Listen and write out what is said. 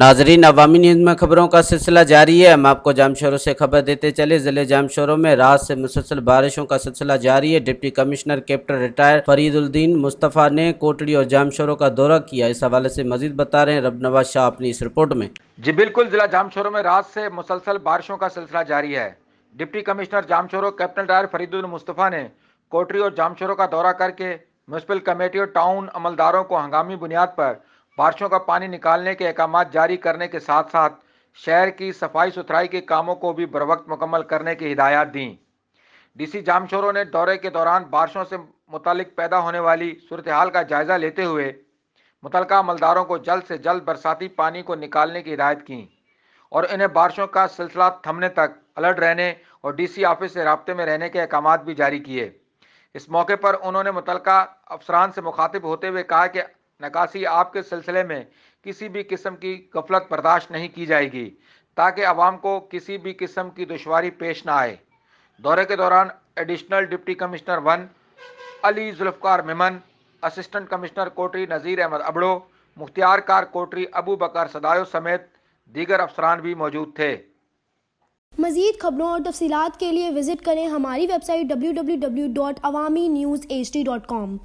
नाजरीन अवामी न्यूज़ में खबरों का सिलसिला जारी है हम आपको जाम शोरों से खबर देते चले ज़िले जाम शोरों में रात से मुसलसल बारिशों का सिलसिला जारी है deputy commissioner captain retired Fariduddin Mustafa ने कोटड़ी और जाम शोरों का दौरा किया इस हवाले से मजीद बता रहे हैं रब नवाज शाह अपनी इस रिपोर्ट में जी बिल्कुल ज़िला जाम शोरों में रात से मुसलसल बारिशों का सिलसिला जारी है डिप्टी कमिश्नर जाम शोरों कैप्टन रिटायर फरीदुल मुस्तफ़ा ने कोटरी और जाम शोरों का दौरा करके म्यूनसिपल कमेटी और टाउन अमलदारों को हंगामी बुनियाद पर बारिशों का पानी निकालने के अहकाम जारी करने के साथ साथ शहर की सफाई सुथराई के कामों को भी बरवक्त मुकम्मल करने की हिदायत दी डीसी जामशोरों ने दौरे के दौरान बारिशों से मुतलिक पैदा होने वाली सूरत हाल का जायजा लेते हुए मुतल अमलदारों को जल्द से जल्द बरसाती पानी को निकालने की हिदायत की और इन्हें बारिशों का सिलसिला थमने तक अलर्ट रहने और डीसी ऑफिस से रबते में रहने के अहकाम भी जारी किए इस मौके पर उन्होंने मुतलका अफसरान से मुखातिब होते हुए कहा कि नकासी आपके सिलसिले में किसी भी किस्म की गफलत बर्दाश्त नहीं की जाएगी ताकि आवाम को किसी भी किस्म की दुशारी पेश ना आए दौरे के दौरान additional deputy commissioner one Ali Zulfiqar Memon assistant commissioner Kotri Nazir Ahmed Abro मुख्तियार कार कोटरी अबू बकर सदायो समेत दीगर अफसरान भी मौजूद थे मजीद खबरों और तफसीत के लिए विजिट करें हमारी website W W W dot Awami news H D dot com